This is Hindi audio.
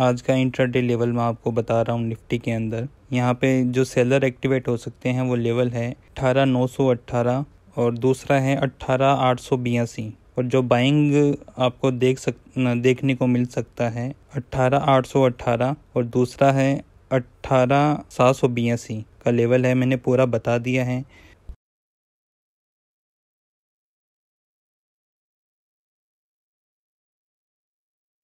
आज का इंट्राडे लेवल मैं आपको बता रहा हूँ निफ्टी के अंदर यहाँ पे जो सेलर एक्टिवेट हो सकते हैं वो लेवल है अठारह नौ सौ अट्ठारह और दूसरा है अट्ठारह आठ सौ बयासी और जो बाइंग आपको देख सक देखने को मिल सकता है अट्ठारह आठ सौ अट्ठारह और दूसरा है अट्ठारह सात सौ बयासी का लेवल है मैंने पूरा बता दिया है